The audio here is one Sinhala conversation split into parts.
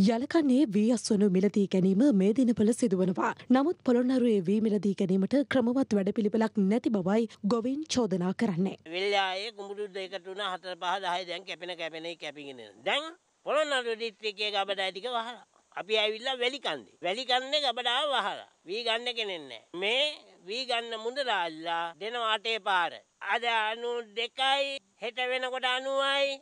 යලකන්නේ වී අස්වනු මිලදී ගැනීම මේ දිනපල සිදුවනවා. නමුත් පොළොන්නරුවේ වී මිලදී ගැනීමට ක්‍රමවත් වැඩපිළිපලක් නැති බවයි ගොවින් චෝදනා කරන්නේ. වෙල්ලායේ කුඹුරු දෙකට තුන හතර පහ 10 දැන් කැපෙන කැපෙනේ කැපිගෙන. දැන් පොළොන්නරුව දිස්ත්‍රික්කයේ ගබඩා ටික වහලා. අපි ඇවිල්ලා වැලිකන්දේ. වැලිකන්නේ ගබඩාව වහලා. වී ගන්න කෙනෙක් නැහැ. මේ වී ගන්න මුදලාල්ලා දෙනවා අටේ පාර. අද 92යි හෙට වෙනකොට 90යි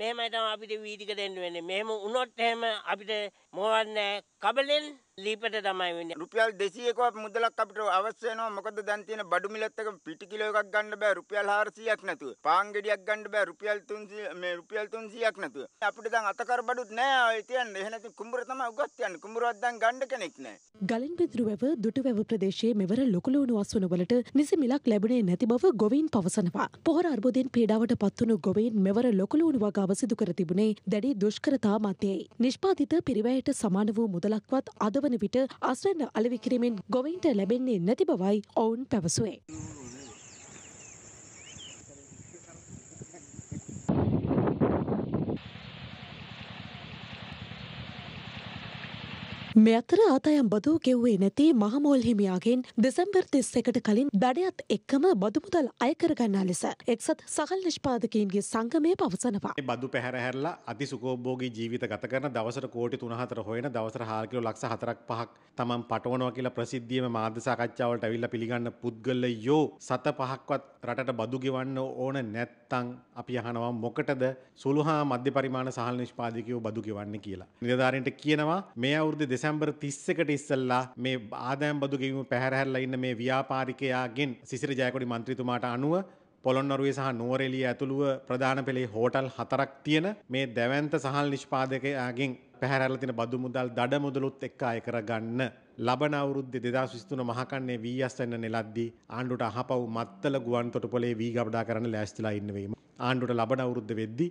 මෙහෙමයි තමයි අපිට වීදික දෙන්න වෙන්නේ. මෙහෙම වුණොත් එහෙම අපිට මොවන්නේ කබලෙන් ලීපට තමයි වෙන්නේ. රුපියල් 200කවත් මුදලක් අපිට අවශ්‍ය වෙනවා. මොකද දැන් තියෙන බඩු මිලත් එක පිටි කිලෝ එකක් ගන්න බෑ රුපියල් 400ක් නැතුව. පාන් ගෙඩියක් ගන්න බෑ රුපියල් 300 මේ රුපියල් 300ක් නැතුව. අපිට දැන් අතකර බඩුත් නෑ ඔය තියන්නේ. එහෙ නැති කුඹුර තමයි උගත් යන්නේ. කුඹුරවත් දැන් ගන්න කෙනෙක් නෑ. ගලින් බෙදුරු වැව දුටුවැව ප්‍රදේශයේ මෙවර ලොකුලුණු අස්වනවලට නිසි මිලක් ලැබුණේ නැති බව ගොවීන් පවසනවා. පොහොර අර්බුදෙන් පීඩාවට පත්වුණු ගොවීන් මෙවර ලොකුලුණු වගා ක්‍රියාව සිදුකර තිබුණේ දැඩි දුෂ්කරතා මතයයි. නිෂ්පාතිත පිරිවැයට සමාන වූ මුදලක්වත් අදවන විට අස්රන්න අලවිකිරීමෙන් ගොවන්ට ලැබෙන්නේ නැති බවයි ඔවුන් පැවසුවේ. මේ අතර ආතයම් බදු ගෙව්වේ නැති මහමෝල් හිමියාගෙන් දෙසැම්බර් තිස්සකට කලින් දඩයත් එක්කම බදුමුදල් අයකරගන්නා ලෙස එක්සත් සහල් නිෂ්පාදකීන්ගේ සංගමය පවසනවා. බදු පැහැරහැරලා අති සුකෝබෝගී ජීවිත ගත කරන දවසට කෝටි තුනහතර හොයන දවසට හාල්කිලෝ ලක්ෂ හතරක් පහක් තමන් පටවනවා කියලා ප්‍රසිද්ධියම මාධ්‍ය සාකච්ඡාවලට ඇවිල්ලා පිළිගන්න පුද්ගලයෝ සත පහක්වත් රටට බදු ගෙවන්න ඕන නැත්තම් අපි අහනවා මොකටද සුළු හා මධ්‍ය පරිමාණ සහල් නිෂ්පාදකයෝ බදු ගෙවන්නේ කියලා. නිලධාරීන්ට කියනවා මේ අවුරුද්දේ දෙසැම්බර් තිස්සකට ඉස්සල්ලා මේ ආදෑම් බදු ගෙවීම පැහැරහැල්ලා ඉන්න මේ ව්‍යාපාරිකයාගෙන් සිසිර ජයකොඩි මන්ත්‍රීතුමාට අනුව පොළොන්නරුවේ සහ නුවරඑළිය ඇතුළුව ප්‍රධාන පෙළේ හෝටල් හතරක් තියෙන මේ දැවැන්ත සහල් නිෂ්පාදකයාගෙන් පැහැරැල්ල තින බදු මුදල් දඩ මුදලුත් එක්ක අය කරගන්න ලබන අවුරුද්දේ 2023 මහකන්නේ වී අස්තන්න නෙලද්දී ආණ්ඩුවට අහපව් මත්තල ගුවන් තොටුපළේ වී ගබඩා කරන්න ලෑස්තිලා ඉන්න වීම ආණ්ඩුවට ලබන අවුරුද්ද වෙද්දී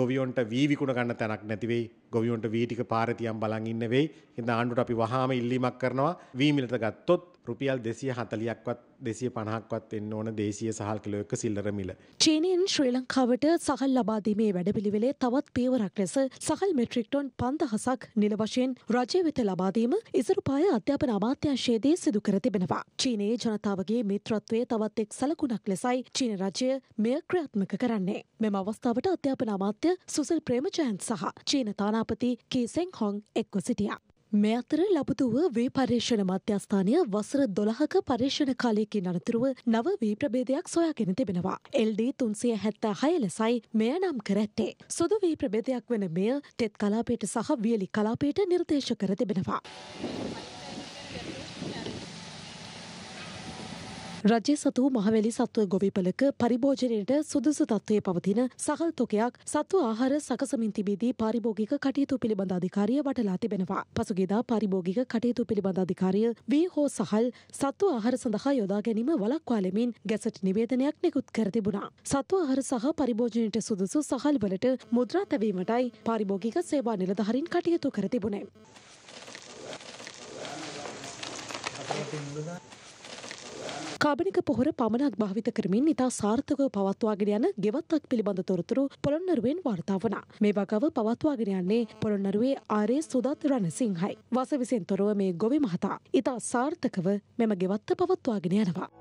ගොවියොන්ට වීවිකුණ ගන්න තැනක් නැතිවෙයි ගොවියොන්ට වීටික පාරතියම් බලන් ඉන්න වෙයි හිද ආණ්ඩුට අපි වහාම ඉල්ලීමක් කරනවා වීමිලට ගත්තොත් රුපියල් දෙසිය හතලියක්වත් දෙසිය පණහක්වත් එන්න ඕන දේශය සහල් කලොයක සිල්ලර මිල. චීනයෙන් ශ්‍රී ලංකාවට සහල් ලබාදීමේ වැඩපිළිවෙලේ තවත් පේවරක් ලෙස සහල් මෙට්‍රික්ටොන් පන්දහසක් නිල වශයෙන් රජය වෙත ලබාදීම ඉසරුපාය අධ්‍යාපන අමාත්‍යංශයේදී සිදු කර තිබෙනවා. චීනයේ ජනතාවගේ මිත්‍රත්වය තවත් එක් සලකුණක් ලෙසයි චීන රජය මෙය ක්‍රියාත්මක කරන්නේ. මෙම අවස්ථාවට අධ්‍යාපන අමාත්‍ය අමාත්‍ය සුසල් ප්‍රේමජයන් සහ චීන තානාපති කීසෙන් හොන් එක්ව සිටියා. මේ අතර ලබතුව වී පර්ේෂණ මධ්‍යස්ථානය වසර දොළහක පර්ේෂණ කාලයකින් අනතුරුව නව වී ප්‍රබේදයක් සොයාගෙන තිබෙනවා. එල්ඩ තුන්සිය හැත්තා හය ලෙසයි මෙය නම් කරැත්තේ. සුදු වී ප්‍රබේදයක් වන මෙය තෙත් කලාපේට සහ වියලි කලාපේට නිර්දේශ කර තිබෙනවා. රජය සතු මහවැලි සත්ව ගොවිපලක පරිභෝජනයට සුදුසු තත්ත්වය පවතින සහල් තොකයක් සත්ව ආහාර සකසමින් තිබීදී පාරිභෝගික කටයුතු පිළිබඳ අධිකාරිය වටලා තිබෙනවා. පසුගේදා පාරිභෝගික කටයුතු පිළිබඳ අධිකාරිය වී හෝ සහල් සත්ව ආහාර සඳහා යොදා ගැනීම වලක්වාලමින් ගැසට් නිවේදනයක් නිකුත් කර තිබුණා. සත්ව ආහාර සහ පරිභෝජනයට සුදුසු සහල් වලට මුද්‍රා තැවීමටයි පාරිභෝගික සේවා නිලධහරින් කටයුතු කර තිබුණේ. Thank you. කාබනික පොහොර පමණක් භාවිත කරමින් ඉතා සාර්ථකව පවත්වාගෙන යන ගෙවත්තක් පිළිබඳ තොරතුරු පොළොන්නරුවෙන් වාර්තා වනා. මේ වගව පවත්වාගෙන යන්නේ පොළොන්නරුවේ ආරේ සුදත් රණසිංහයි. වසවිසෙන් තොරව මේ ගොවි මහතා ඉතා සාර්ථකව මෙම ගෙවත්ත පවත්වාගෙන යනවා.